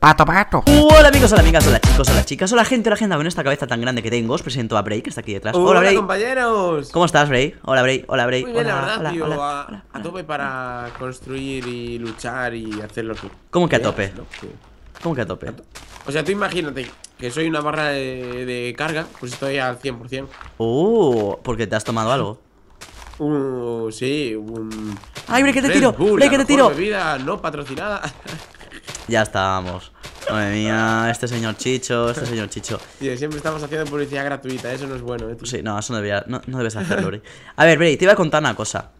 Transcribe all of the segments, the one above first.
Pato, pato. Hola amigos, hola amigas, hola chicos, hola chicas, hola gente, hola gente. Bueno, esta cabeza tan grande que tengo, os presento a Bray, que está aquí detrás. hola, hola Bray. compañeros. ¿Cómo estás, Bray? Hola, Bray. Hola, Bray. Muy bien, hola, la verdad, hola, tío. Hola, a, tope para construir y luchar y hacer lo que. ¿Cómo que a tope? Que... ¿Cómo que a tope? O sea, tú imagínate que soy una barra de, carga, pues estoy al 100%. Uh, porque te has tomado algo. Uh, sí, un. ¡Ay, Bray, que te Red tiro! ¡Bray, que te tiro! no patrocinada. Ya estábamos. Madre mía, este señor Chicho, este señor Chicho. Tío, siempre estamos haciendo publicidad gratuita, eso no es bueno, eh, Sí, no, eso no, debes hacerlo, Bri. A ver, Bri, te iba a contar una cosa.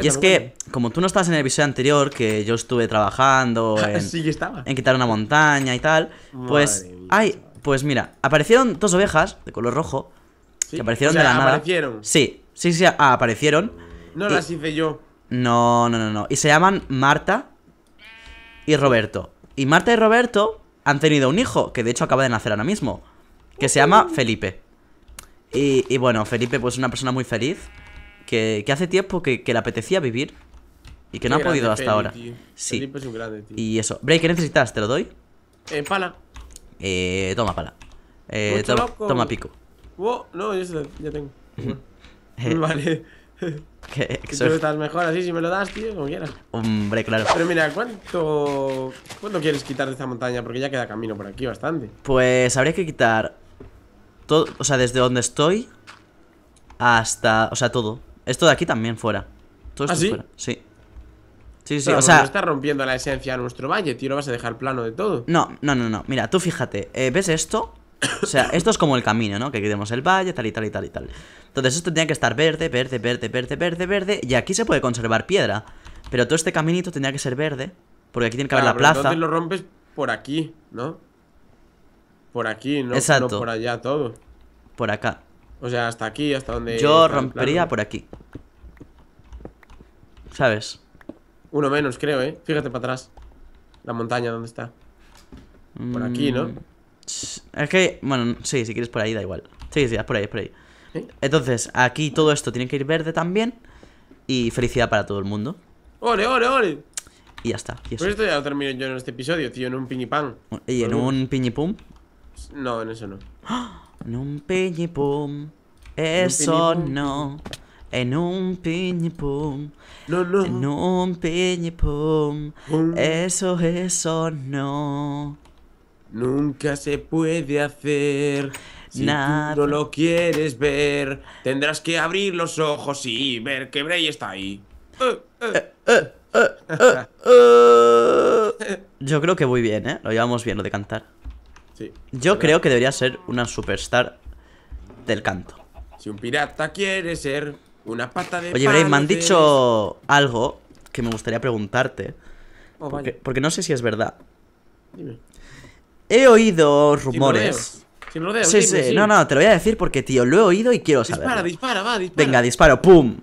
Y es que, como tú no estabas en el episodio anterior, que yo estuve trabajando en, en quitar una montaña y tal, pues. ay, pues mira, aparecieron dos ovejas de color rojo. ¿Sí? aparecieron de la aparecieron. Sí, sí, sí, ah, aparecieron. No las hice yo. No, no, no, no. Y se llaman Marta y Roberto. Y Marta y Roberto han tenido un hijo, que de hecho acaba de nacer ahora mismo, que se llama uh. Felipe. Y, bueno, Felipe pues es una persona muy feliz, que, hace tiempo que, le apetecía vivir y que no ha podido hasta ahora. Sí. Y eso. Bray, ¿qué necesitas? ¿Te lo doy? Eh, pala. Eh, toma pala. Eh, toma pico. no, yo ya tengo. Eh. vale. que, mejor así, si me lo das, tío, como quieras. Hombre, claro. Pero mira, ¿cuánto, ¿cuánto quieres quitar de esta montaña? Porque ya queda camino por aquí bastante. Pues habría que quitar todo, o sea, desde donde estoy hasta, o sea, todo. Esto de aquí también fuera. Todo ¿Ah, sí? fuera. Sí. Sí, sí, o sea, no está rompiendo la esencia de nuestro valle, tío, vas a dejar plano de todo. No, no, no, no. Mira, tú fíjate, eh, ¿ves esto? O sea, esto es como el camino, ¿no? Que queremos el valle, tal y tal y tal y tal. Entonces esto tenía que estar verde, verde, verde, verde, verde, verde. Y aquí se puede conservar piedra. Pero todo este caminito tenía que ser verde. Porque aquí tiene que haber la plaza. Entonces lo rompes por aquí, ¿no? Por aquí, no, Exacto. por allá todo. Por acá. O sea, hasta aquí, hasta donde... Yo rompería por aquí. ¿Sabes? Uno menos, creo, ¿eh? Fíjate para atrás. La montaña, ¿dónde está? Por aquí, ¿no? Mm, es que, bueno, sí, si quieres por ahí, da igual. Sí, sí, es por ahí, es por ahí. Entonces, aquí todo esto tiene que ir verde también. Y felicidad para todo el mundo. ¡Ole, ole, ole! Y ya está. por pues esto ya lo termino yo en este episodio, tío, en un piñipán. ¿Y en un piñipum? No, en eso no. En un piñipum. Eso no. En un piñipum. No, no. En un piñipum. Eso, eso no. Nunca se puede hacer. Nada. no lo quieres ver, tendrás que abrir los ojos y ver que Bray está ahí. Yo creo que voy bien, ¿eh? Lo llevamos bien, lo de cantar. Sí, Yo creo que debería ser una superstar del canto. Si un pirata quiere ser una pata de. Oye, Bray, me han dicho algo que me gustaría preguntarte. Oh, porque, porque no sé si es verdad. Dime. He oído rumores. sí, sí, no, no, te lo voy a decir porque, tío, lo he oído y quiero saber. Dispara, dispara, va, dispara. Venga, disparo, ¡pum!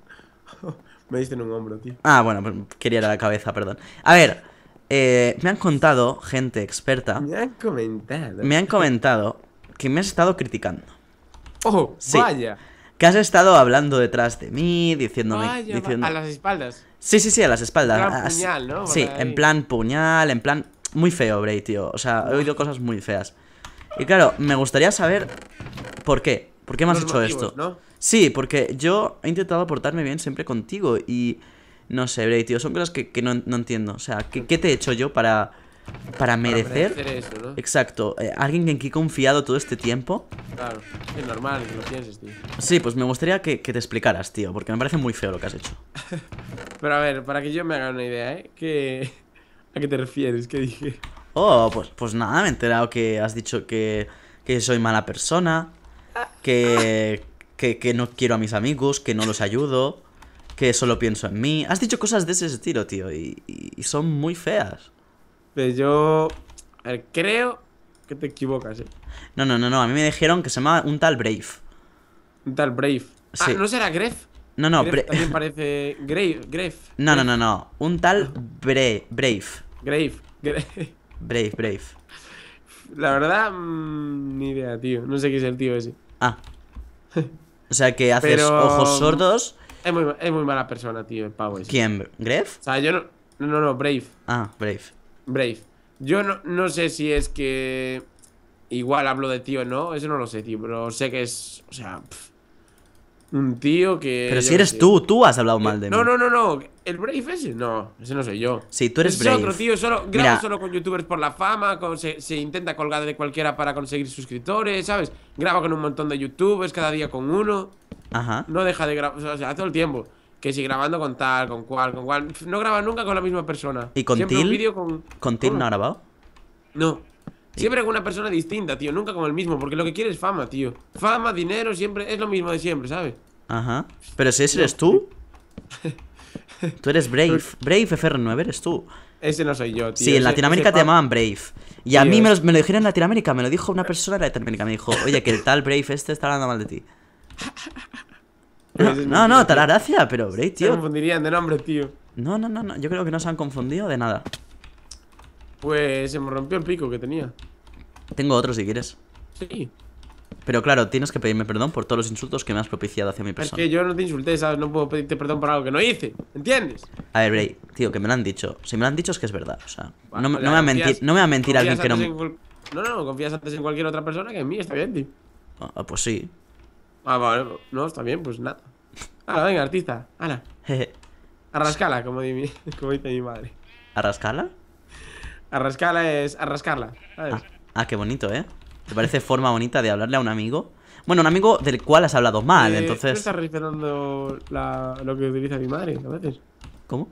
me diste en un hombro, tío. Ah, bueno, pues, quería ir a la cabeza, perdón. A ver, eh, me han contado, gente experta. Me han comentado. Me han comentado que me has estado criticando. ¡Oh, vaya! Que has estado hablando detrás de mí, diciéndome. diciendo... A las espaldas. Sí, sí, sí, a las espaldas. puñal, ¿no? sí, en plan puñal, en plan muy feo, Bray, tío. O sea, he oído cosas muy feas. Y claro, me gustaría saber por qué. ¿Por qué me has hecho esto? Sí, porque yo he intentado portarme bien siempre contigo y... No sé, Bray, tío, son cosas que, no, entiendo. O sea, ¿qué, te he hecho yo para, para merecer? Exacto. Eh, alguien en quien he confiado todo este tiempo. Claro, es normal que lo pienses, tío. Sí, pues me gustaría que, que te explicaras, tío, porque me parece muy feo lo que has hecho. Pero a ver, para que yo me haga una idea, ¿eh? Que... ¿A qué te refieres? ¿Qué dije? Oh, pues, pues nada, me he enterado que has dicho que, soy mala persona, que, que, no quiero a mis amigos, que no los ayudo, que solo pienso en mí. Has dicho cosas de ese estilo, tío, y, son muy feas. Pero pues yo creo que te equivocas, eh. No, no, no, no, a mí me dijeron que se llamaba un tal Brave. Un tal Brave. Ah, ¿no será Gref? No, no, Gref También parece Grave, Gref. No, no, no, no, un tal ah. Bre Brave. Grave. Grave. Brave, Brave. La verdad, mm, ni idea, tío. No sé qué es el tío ese. Ah. O sea que haces ojos mm, sordos. Es muy, mala persona, tío, el pavo ese. ¿Quién? ¿Grave? O sea, yo no. No, no, Brave. Ah, Brave. Brave. Yo no, no sé si es que. Igual hablo de tío, ¿no? Eso no lo sé, tío, pero sé que es. O sea un tío que. Pero si eres tú, tú has hablado mal de no, mí. No, no, no, no. El Brave ese no, ese no soy yo. Sí, tú eres ese otro tío, solo, grabo solo con youtubers por la fama, con, se, intenta colgar de cualquiera para conseguir suscriptores, ¿sabes? Graba con un montón de youtubers, cada día con uno. Ajá. No deja de grabar, o sea, hace todo el tiempo. Que si grabando con tal, con cual, con cual. No graba nunca con la misma persona. ¿Y con Siempre con... ¿Con no ha grabado? No. Siempre con una persona distinta, tío, nunca con el mismo, porque lo que quiere es fama, tío. Fama, dinero, siempre es lo mismo de siempre, ¿sabes? Ajá. Pero si ese eres tú. tú eres Brave. Brave FR9 eres tú. Ese no soy yo, tío. Sí, en Latinoamérica te llamaban Brave. Y a mí me, lo dijeron en Latinoamérica, me lo dijo una persona de Latinoamérica. Me dijo, oye, que el tal Brave este está hablando mal de ti. No, no, no, gracia, pero Brave, tío. Se confundirían de nombre, tío. No, no, no, no, yo creo que no se han confundido de nada. Pues se me rompió el pico que tenía. Tengo otro si quieres. Sí. Pero claro, tienes que pedirme perdón por todos los insultos que me has propiciado hacia mi persona. Es que yo no te insulté, ¿sabes? No puedo pedirte perdón por algo que no hice, ¿entiendes? A ver, Bray, tío, que me lo han dicho. Si me lo han dicho es que es verdad, o sea. no, me va a mentir, alguien que no. me... No, no, confías antes en cualquier otra persona que en mí, está bien, tío. Ah, ah pues sí. Ah, vale, no, está bien, pues nada. Ah, venga, artista, ala. Arrascala, como, como dice mi madre. ¿Arrascala? Arrascarla es arrascarla. Ah, ah, qué bonito, ¿eh? ¿Te parece forma bonita de hablarle a un amigo? Bueno, un amigo del cual has hablado mal, entonces... No estás respetando lo que utiliza mi madre ¿Cómo?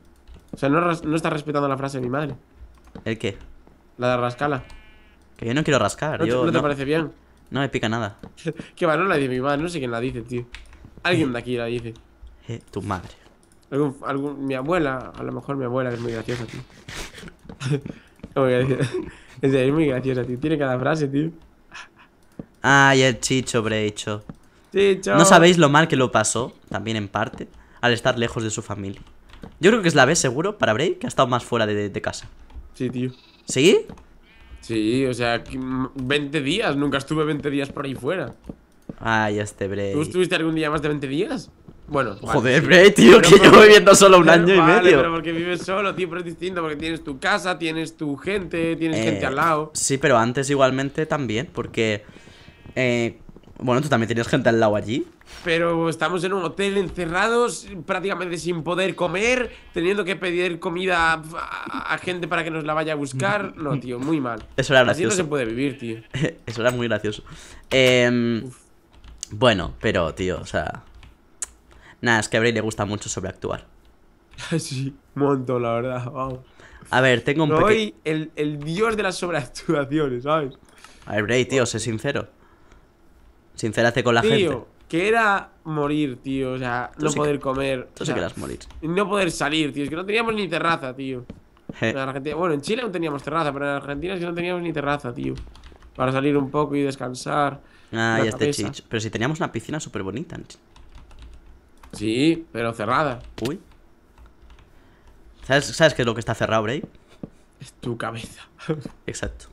O sea, no, no estás respetando la frase de mi madre. ¿El qué? La de arrascala. Que yo no quiero rascar. ¿No, te parece bien? No me pica nada. Qué va, no la dice mi madre, no sé quién la dice, tío. Alguien de aquí la dice. Eh, tu madre. Algún, mi abuela, a lo mejor mi abuela es muy graciosa, tío. Es muy graciosa, tío. Tiene cada frase, tío. Ay, ah, el chicho brecho. Chicho. No sabéis lo mal que lo pasó, también en parte, al estar lejos de su familia. Yo creo que es la vez, seguro, para Bray, que ha estado más fuera de, de casa. Sí, tío. ¿Sí? Sí, o sea, 20 días. Nunca estuve 20 días por ahí fuera. Ay, ah, este Bray. ¿Tú estuviste algún día más de 20 días? Bueno, joder, tío, que llevo viviendo solo un año y medio. Pero porque vives solo, tío, pero es distinto, porque tienes tu casa, tienes tu gente, tienes gente eh, al lado. Sí, pero antes igualmente también, porque. Eh, bueno, tú también tenías gente al lado allí. Pero estamos en un hotel encerrados, prácticamente sin poder comer, teniendo que pedir comida a, gente para que nos la vaya a buscar. No, tío, muy mal. Eso era gracioso. Así no se puede vivir, tío. Eso era muy gracioso. Em, bueno, pero, tío, o sea. Nada, es que a Bray le gusta mucho sobreactuar. Sí, monto, la verdad, Vamos A ver, tengo un Soy el, el, dios de las sobreactuaciones, ¿sabes? A ver, Bray, tío, sé sincero. Sincérate con la tío, gente. que era morir, tío. O sea, no poder comer. Tú sé sí sea, morir. No poder salir, tío. Es que no teníamos ni terraza, tío. bueno, en Chile no teníamos terraza, pero en Argentina es que no teníamos ni terraza, tío. Para salir un poco y descansar. Ah, ya está chicho. Pero si teníamos una piscina súper bonita. Sí, pero cerrada. Uy. ¿Sabes, qué es lo que está cerrado, Bray? Es tu cabeza. Exacto.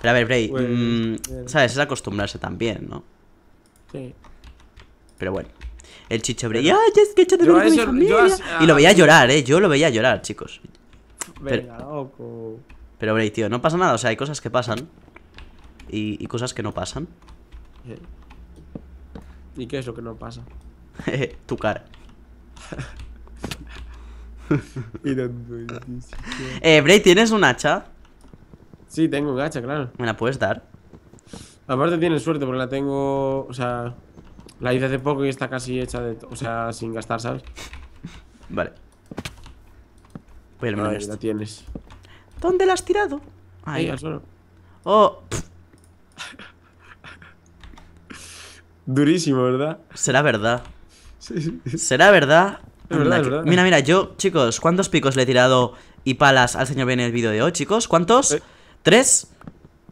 Pero a ver, Bray, pues, mm, eh. ¿sabes? Es acostumbrarse también, ¿no? Sí. Pero bueno. El chicho Bray, ¡ay, es que he de y lo veía llorar, ¿eh? Yo lo veía llorar, chicos. Venga, pero, Pero, Bray, tío, no pasa nada. O sea, hay cosas que pasan y, y cosas que no pasan. ¿Y qué es lo que no pasa? tu cara. eh, Bray, ¿tienes un hacha? Sí, tengo un hacha, claro. ¿Me la puedes dar? Aparte tienes suerte porque la tengo... O sea, la hice hace poco y está casi hecha de... O sea, sin gastar, ¿sabes? Vale. Voy a menos la tienes. ¿Dónde la has tirado? Ahí, Ahí al suelo. Oh. Durísimo, ¿verdad? Será verdad. ¿Será verdad? Mira, mira, yo, chicos, ¿cuántos picos le he tirado y palas al señor B en el vídeo de hoy, chicos? ¿Cuántos? Eh. ¿Tres?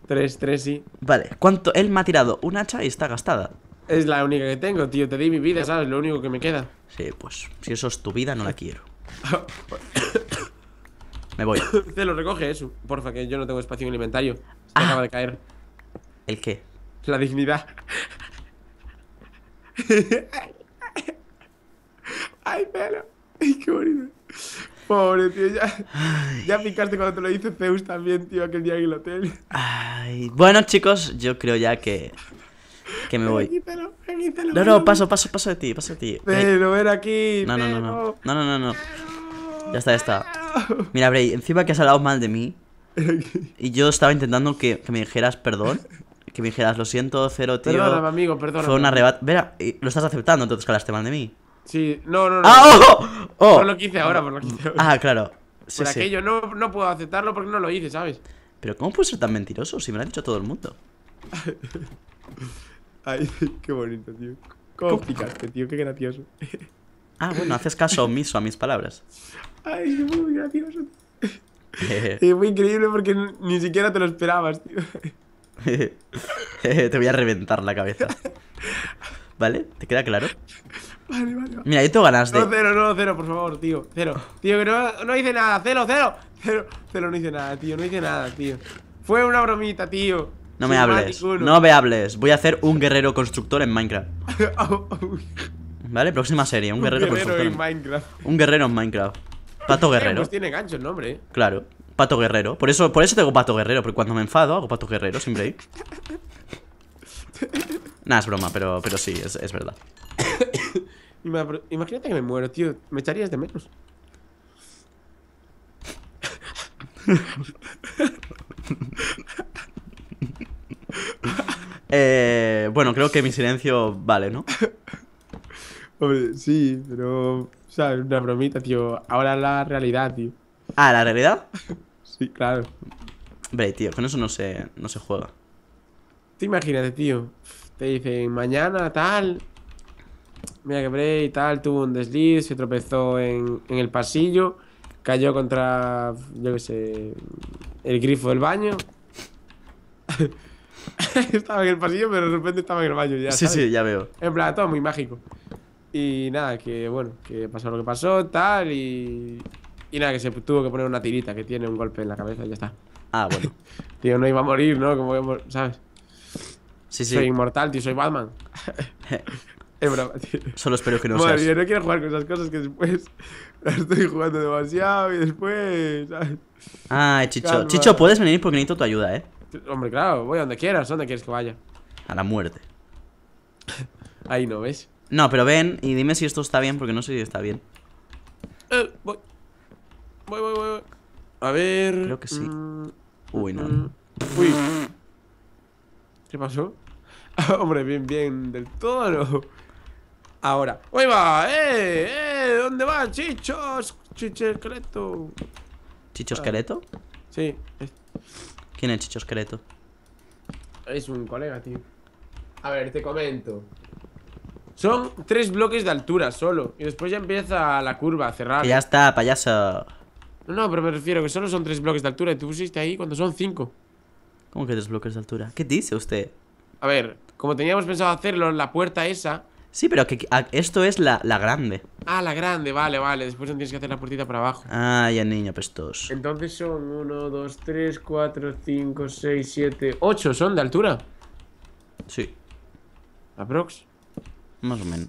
Tres, tres, sí. Vale, ¿cuánto? Él me ha tirado un hacha y está gastada. Es la única que tengo, tío. Te di mi vida, ¿sabes? Lo único que me queda. Sí, pues, si eso es tu vida, no la quiero. me voy. Te lo recoge eso, eh, porfa, que yo no tengo espacio en el inventario. Ah. acaba de caer. ¿El qué? La dignidad. ¡Ay, pero, ¡Ay, qué bonito! Pobre, tío, ya, ya picaste cuando te lo dice Zeus también, tío, aquel día en el hotel. Ay, bueno, chicos, yo creo ya que que me voy. no, no, paso, paso, paso de ti, paso de ti. Pero ven aquí. No, no, no, no. No, no, no, no. Ya está, ya está. Mira, Bray, encima que has hablado mal de mí. Y yo estaba intentando que, que me dijeras perdón. Que me dijeras, lo siento, cero, tío. Perdóname, amigo, perdón Fue un arrebato. Mira, eh, lo estás aceptando, entonces que hablaste mal de mí. Sí, no, no, no. ¡Ah, oh, oh, oh! Por lo que hice ahora, por lo que hice Ah, claro. por aquello no, no puedo aceptarlo porque no lo hice, ¿sabes? Pero ¿cómo puedes ser tan mentiroso si me lo ha dicho todo el mundo? Ay, qué bonito, tío. ¿Cómo picaste, tío? Qué gracioso. Ah, bueno, haces caso omiso a mis palabras. Ay, qué muy gracioso. Eh. es muy increíble porque ni siquiera te lo esperabas, tío. Eh, te voy a reventar la cabeza. ¿Vale? ¿Te queda claro? Vale, vale, Mira, yo tengo ganas de. No, cero, no, cero, por favor, tío. Cero. Tío, que no, no hice nada. Cero, cero. Cero, cero, no hice nada, tío. No hice nada, tío. Fue una bromita, tío. No me hables. No me hables. Voy a hacer un guerrero constructor en Minecraft. ¿Vale? Próxima serie, un, un guerrero, En Minecraft. Un guerrero en Minecraft. Pato eh, guerrero. Pues tiene gancho el nombre, eh. Claro. Pato guerrero. Por eso, por eso tengo pato guerrero, porque cuando me enfado hago pato guerrero siempre ahí. Nada, es broma, pero, pero sí, es, verdad. Imagínate que me muero, tío. Me echarías de metros? Eh, bueno, creo que mi silencio vale, ¿no? sí, pero. O sea, una bromita, tío. Ahora la realidad, tío. ¿Ah, la realidad? sí, claro. Hombre, tío, con eso no se, no se juega. Te imagínate, tío. Te dicen, mañana tal. Mira que Bray tal, tuvo un desliz, se tropezó en, el pasillo, cayó contra, yo qué sé, el grifo del baño. estaba en el pasillo, pero de repente estaba en el baño ya. Sí, sí, ya veo. En plan, todo muy mágico. Y nada, que bueno, que pasó lo que pasó, tal, y. Y nada, que se tuvo que poner una tirita que tiene un golpe en la cabeza y ya está. Ah, bueno. Tío, no iba a morir, ¿no? Como que, ¿sabes? Soy inmortal, tío, soy Batman. es broma, tío. Solo espero que no Madre, seas. yo no quiero jugar con esas cosas que después estoy jugando demasiado y después. Ay, Ah, Chicho. Chicho, puedes venir porque necesito tu ayuda, eh. Hombre, claro, voy a donde quieras, donde quieres que vaya? A la muerte. Ahí no, ¿ves? No, pero ven y dime si esto está bien, porque no sé si está bien. Eh, voy. Voy, voy, voy. A ver. Creo que sí. Mm. Uy, no. Mm. Uy. ¿Qué pasó? Hombre, bien, bien, del todo Ahora. ¡Ahí va! ¡Eh! eh ¿Dónde va, chichos? chicho esqueleto. ¿Chicho esqueleto? Sí. ¿Quién es Chicho esqueleto? Es un colega, tío. A ver, te comento. Son tres bloques de altura solo. Y después ya empieza la curva a cerrar. ya está, payaso. No, no, pero me refiero que solo son tres bloques de altura. Y tú pusiste ahí cuando son cinco. ¿Cómo que tres bloques de altura? ¿Qué dice usted? A ver, como teníamos pensado hacerlo en la puerta esa. Sí, pero que, esto es la, grande. Ah, la grande, vale, vale. Después tienes que hacer la puertita para abajo. Ah, ya niño, pestos. Entonces son 1, 2, 3, 4, 5, 6, 7, Ocho son de altura. Sí. ¿Aprox? Más o menos.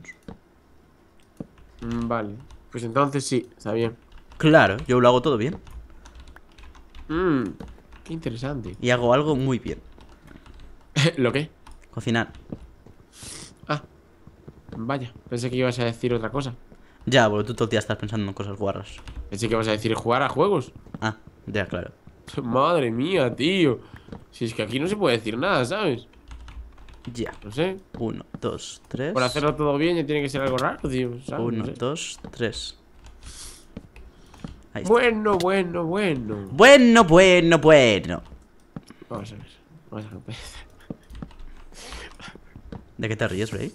Mm, vale. Pues entonces sí, está bien. Claro, yo lo hago todo bien. Mmm, qué interesante. Y hago algo muy bien. ¿Lo qué? Cocinar. Ah, vaya, pensé que ibas a decir otra cosa. Ya, boludo, tú todo el día estás pensando en cosas guarras. Pensé que ibas a decir jugar a juegos. Ah, ya, claro. Madre mía, tío. Si es que aquí no se puede decir nada, ¿sabes? Ya. No sé. Uno, dos, tres. Por hacerlo todo bien ya tiene que ser algo raro, tío. Uno, dos, tres. bueno, bueno, bueno. Bueno, bueno, bueno. Vamos a ver. Vamos a ver. ¿De qué te ríes, Bray?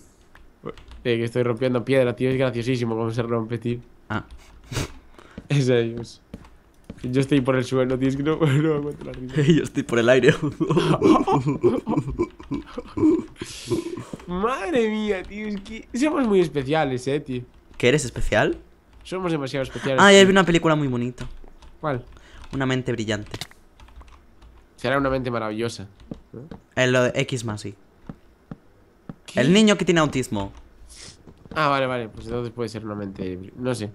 Eh, que estoy rompiendo piedra, tío. Es graciosísimo cómo se rompe, tío. Ah. es ellos. Yo estoy por el suelo, tío. no, Yo estoy por el aire. Madre mía, tío. somos muy especiales, eh, tío. ¿Que eres especial? Somos demasiado especiales. Ah, ya vi una película muy bonita. ¿Cuál? Una mente brillante. Será una mente maravillosa. Eh, lo de X más, sí. El niño que tiene autismo. Ah, vale, vale. Pues entonces puede ser una mente. No sé.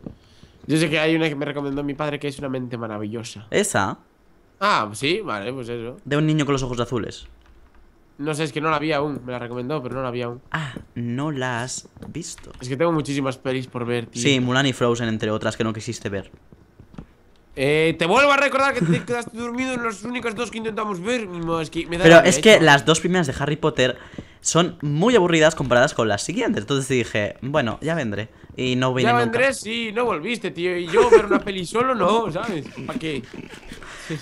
Yo sé que hay una que me recomendó mi padre que es una mente maravillosa. ¿Esa? Ah, sí, vale, pues eso. De un niño con los ojos azules. No sé, es que no la había aún. Me la recomendó, pero no la había aún. Ah, no la has visto. Es que tengo muchísimas pelis por ver, tío. Sí, Mulan y Frozen, entre otras, que no quisiste ver. Eh, te vuelvo a recordar que te quedaste dormido en las únicas dos que intentamos ver. que Pero es que las dos primeras de Harry Potter son muy aburridas comparadas con las siguientes. Entonces dije, bueno, ya vendré. Y no vine ya vendré, sí, no volviste, tío. Y yo ver una peli solo, no, ¿sabes? ¿Para qué?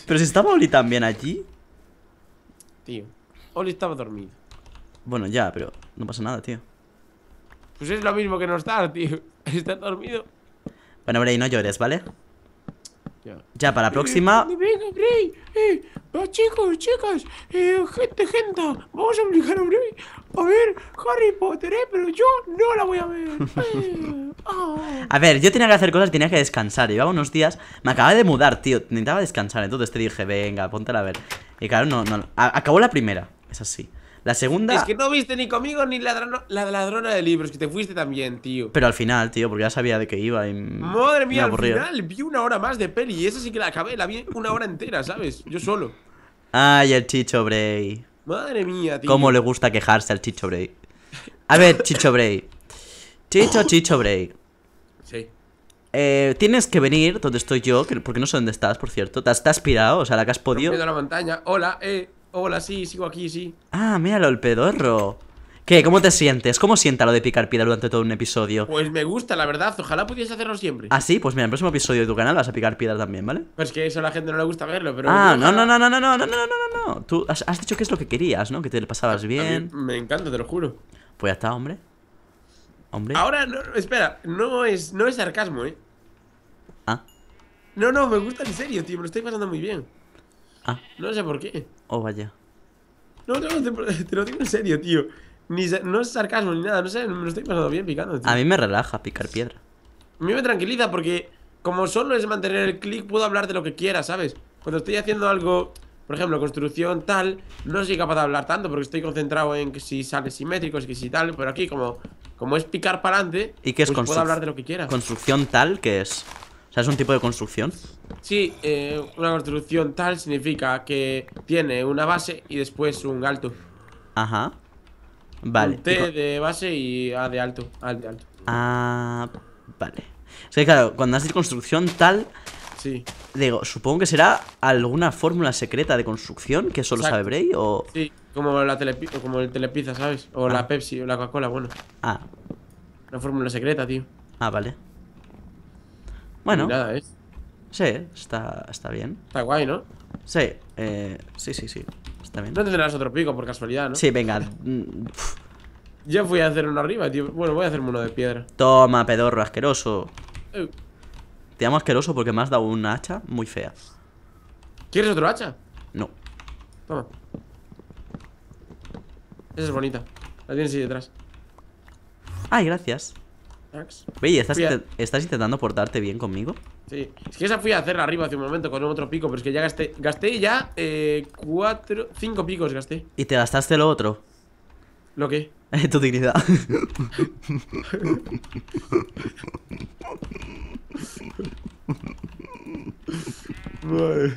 Pero si estaba Oli también allí. Tío, Oli estaba dormido. Bueno, ya, pero no pasa nada, tío. Pues es lo mismo que no estar, tío. Estás dormido. Bueno, y no llores, ¿vale? Ya para la eh, próxima. Eh, eh, chicos, chicas, gente, gente, vamos a a ver Harry Potter, pero yo no la voy a ver. Ah. A ver, yo tenía que hacer cosas, tenía que descansar. Llevaba unos días, me acababa de mudar, tío. Necesitaba descansar, entonces te dije, venga, póntela a ver. Y claro, no, no. acabó la primera, es así. La segunda. Es que no viste ni conmigo ni la ladrona de libros, que te fuiste también, tío. Pero al final, tío, porque ya sabía de qué iba y. Madre mía, al final vi una hora más de peli y esa sí que la acabé, la vi una hora entera, ¿sabes? Yo solo. Ay, el Chicho Bray. Madre mía, tío. Cómo le gusta quejarse al Chicho Bray. A ver, Chicho Bray. Chicho, Chicho Bray. Sí. Eh, tienes que venir donde estoy yo, porque no sé dónde estás, por cierto. ¿Te has, aspirado O sea, la que has podido. la montaña. Hola, eh. Hola, sí, sigo aquí, sí. Ah, míralo, el pedorro. ¿Qué? ¿Cómo te sientes? ¿Cómo sienta lo de picar piedra durante todo un episodio? Pues me gusta, la verdad. Ojalá pudiese hacerlo siempre. Ah, sí, pues mira, en el próximo episodio de tu canal vas a picar piedra también, ¿vale? Pues que eso a la gente no le gusta verlo, pero. Ah, no, no, no, no, no, no, no, no, no, no. Tú has, dicho que es lo que querías, ¿no? Que te pasabas bien. me encanta, te lo juro. Pues ya está, hombre. Hombre. Ahora, no, espera, no es, no es sarcasmo, ¿eh? Ah. No, no, me gusta en serio, tío. Me lo estoy pasando muy bien. Ah. No sé por qué. Oh, vaya. No, te, te lo digo en serio, tío. no es sarcasmo ni nada, no sé, me lo estoy pasando bien picando, tío. A mí me relaja picar piedra. A mí me tranquiliza porque como solo es mantener el clic, puedo hablar de lo que quiera, ¿sabes? Cuando estoy haciendo algo, por ejemplo, construcción tal, no soy capaz de hablar tanto porque estoy concentrado en que si sale simétrico, que si tal, pero aquí como, como es picar para adelante, es pues puedo hablar de lo que quiera. ¿Construcción tal que es? O sea, es un tipo de construcción. Sí, eh, una construcción tal significa que tiene una base y después un alto. Ajá. Vale. T de base y A de alto. alto. Ah, vale. O sea, claro, cuando haces dicho construcción tal. Sí. Digo, supongo que será alguna fórmula secreta de construcción que solo sabe Bray o. Sí, como, la como el Telepizza, ¿sabes? O la ah. Pepsi o la Coca-Cola, bueno. Ah. Una fórmula secreta, tío. Ah, vale. Bueno. ¿eh? Sí, está, está bien. Está guay, ¿no? Sí, eh, sí, sí, sí. Está bien. No tendrás otro pico por casualidad, ¿no? Sí, venga. Mm, ya voy a hacer uno arriba, tío. Bueno, voy a hacerme uno de piedra. Toma, pedorro, asqueroso. Uh. Te llamo asqueroso porque me has dado una hacha muy fea. ¿Quieres otro hacha? No. Toma. Esa es bonita. La tienes ahí detrás. Ay, gracias. Oye, ¿estás, intentando portarte bien conmigo? Sí, es que esa fui a hacer arriba hace un momento con otro pico, pero es que ya gasté, gasté ya eh, cuatro, cinco picos gasté. ¿Y te gastaste lo otro? ¿Lo qué? tu dignidad. Madre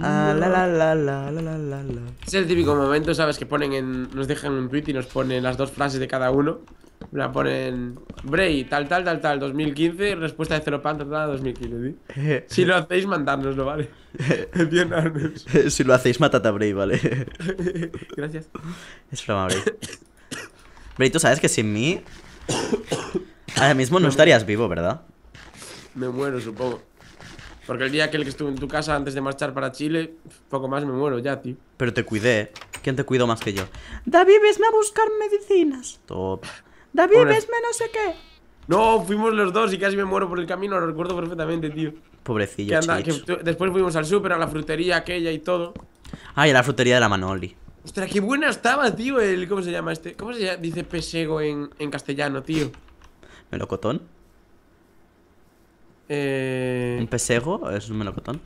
Ah, es el típico momento, ¿sabes? Que ponen en, nos dejan un tweet y nos ponen las dos frases de cada uno. La ponen Bray, tal, tal, tal, tal, 2015, respuesta de Cero Pan, 2015. si lo hacéis, mandárnoslo, ¿vale? si lo hacéis, a Bray, ¿vale? Gracias. Es flamable. Bray, tú sabes que sin mí. Ahora mismo no estarías vivo, ¿verdad? Me muero, supongo. Porque el día que el que estuve en tu casa antes de marchar para Chile, poco más me muero ya, tío. Pero te cuidé. ¿Quién te cuidó más que yo? David, vesme a buscar medicinas. Top. David, vesme no sé qué. No, fuimos los dos y casi me muero por el camino, lo recuerdo perfectamente, tío. Pobrecillo, que Después fuimos al súper, a la frutería aquella y todo. Ay, a la frutería de la Manoli. Ostras, qué buena estaba, tío, el... ¿Cómo se llama este? ¿Cómo se llama? dice pesego en, en castellano, tío? ¿Melocotón? Eh... ¿Un pesego? ¿Es un melocotón?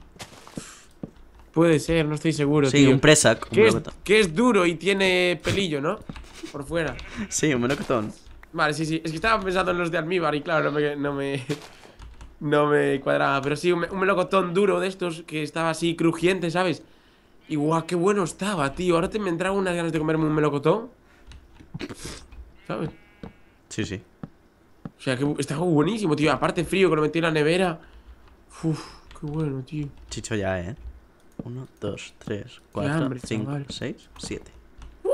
Puede ser, no estoy seguro. Sí, un presac. Un que, es, que, es, duro y tiene pelillo, ¿no? Por fuera. Sí, un melocotón. Vale, sí, sí. Es que estaba pensando en los de almíbar y claro, no me. No me, cuadraba. Pero sí, un, melocotón duro de estos que estaba así crujiente, ¿sabes? Y guau, qué bueno estaba, tío. Ahora te me entraba unas ganas de comerme un melocotón. ¿Sabes? Sí, sí. O sea, que está buenísimo, tío. Aparte frío, que lo metí en la nevera. Uf, qué bueno, tío. Chicho ya, ¿eh? 1, 2, 3, 4, 5, 6, 7. ¡Uh!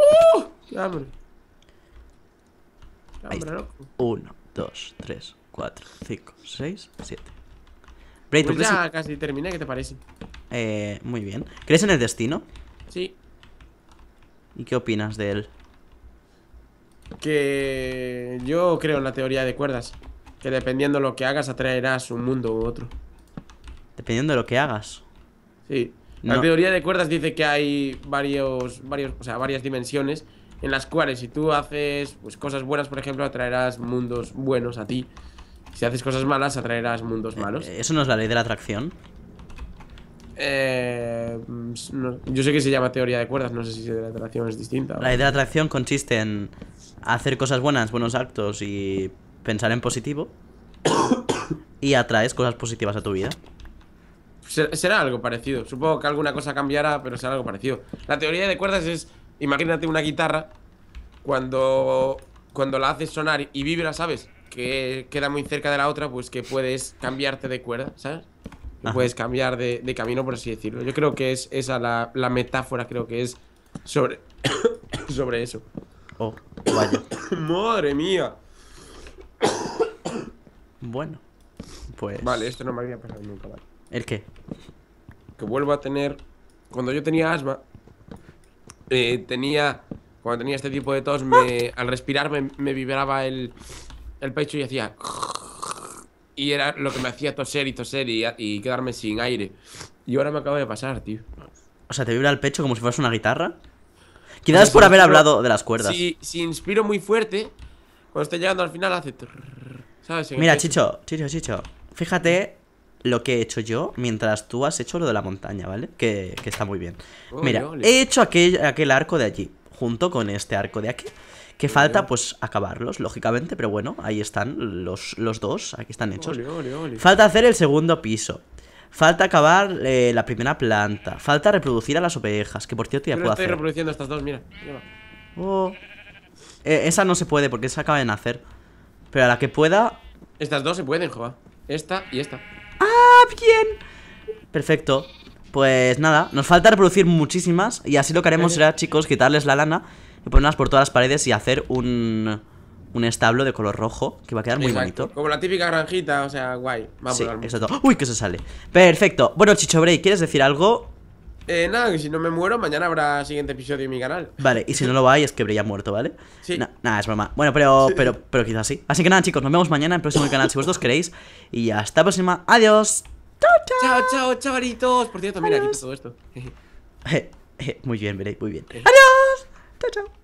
¡Qué hambre! ¡Qué hambre, loco! 1, 2, 3, 4, 5, 6, 7. Bray, ya casi terminé, ¿qué te parece? Eh, muy bien. ¿Crees en el destino? Sí. ¿Y qué opinas de él? Que yo creo en la teoría de cuerdas. Que dependiendo lo que hagas atraerás un mundo u otro dependiendo de lo que hagas. Sí. La teoría de cuerdas dice que hay varios, varios, varias dimensiones en las cuales si tú haces pues, cosas buenas, por ejemplo, atraerás mundos buenos a ti. Si haces cosas malas, atraerás mundos eh, malos. ¿Eso no es la ley de la atracción? Eh, yo sé que se llama teoría de cuerdas, no sé si la de la atracción es distinta. La ley de la atracción consiste en hacer cosas buenas, buenos actos y pensar en positivo. y atraes cosas positivas a tu vida será algo parecido. Supongo que alguna cosa cambiará, pero será algo parecido. La teoría de cuerdas es, imagínate una guitarra cuando cuando la haces sonar y vibra, ¿sabes? Que queda muy cerca de la otra, pues que puedes cambiarte de cuerda, ¿sabes? puedes cambiar de, camino, por así decirlo. Yo creo que es esa la, la metáfora, creo que es sobre, sobre eso. Oh, vaya. Madre mía. bueno, pues. Vale, esto no me había pasado nunca, vale. ¿El qué? Que vuelvo a tener. Cuando yo tenía asma, eh, tenía. Cuando tenía este tipo de tos, me, al respirar me, vibraba el, el pecho y hacía. Y era lo que me hacía toser y toser y, quedarme sin aire. Y ahora me acaba de pasar, tío. O sea, te vibra el pecho como si fueras una guitarra. Quizás por haber hablado de las cuerdas. Si, si, inspiro muy fuerte, cuando estoy llegando al final hace. Mira, Chicho, Chicho, Chicho. Fíjate lo que he hecho yo mientras tú has hecho lo de la montaña, ¿vale? Que, está muy bien. Mira, he hecho aquel, aquel arco de allí, junto con este arco de aquí. Que falta, pues, acabarlos, lógicamente, pero bueno, ahí están los, dos, aquí están hechos. Falta hacer el segundo piso. Falta acabar eh, la primera planta. Falta reproducir a las ovejas, que por cierto ya puedo estoy reproduciendo estas dos, mira. Oh. E, esa no se puede porque se acaba de nacer. Pero a la que pueda. Estas dos se pueden, joa. Esta y esta. ¡Ah, bien! Perfecto. Pues nada, nos falta reproducir muchísimas y así lo que haremos será, chicos, quitarles la lana y ponerlas por todas las paredes y hacer un, un establo de color rojo que va a quedar muy bonito. Como la típica granjita, o sea, guay. vamos a sí, exacto. Uy, que se sale. Perfecto. Bueno, Chicho Bray, ¿quieres decir algo? Eh, nada, que si no me muero, mañana habrá siguiente episodio en mi canal. Vale, y si no lo hay, es que habría muerto, ¿vale? Sí. nada, es broma. Bueno, pero, pero, pero quizás sí. Así que nada, chicos, nos vemos mañana en el próximo canal si vosotros queréis. Y hasta la próxima. Adiós. Chao, chao. Chao, chao, chavalitos. Por cierto, mira, aquí todo esto. muy bien, veréis, muy bien. Adiós. Chao, chao.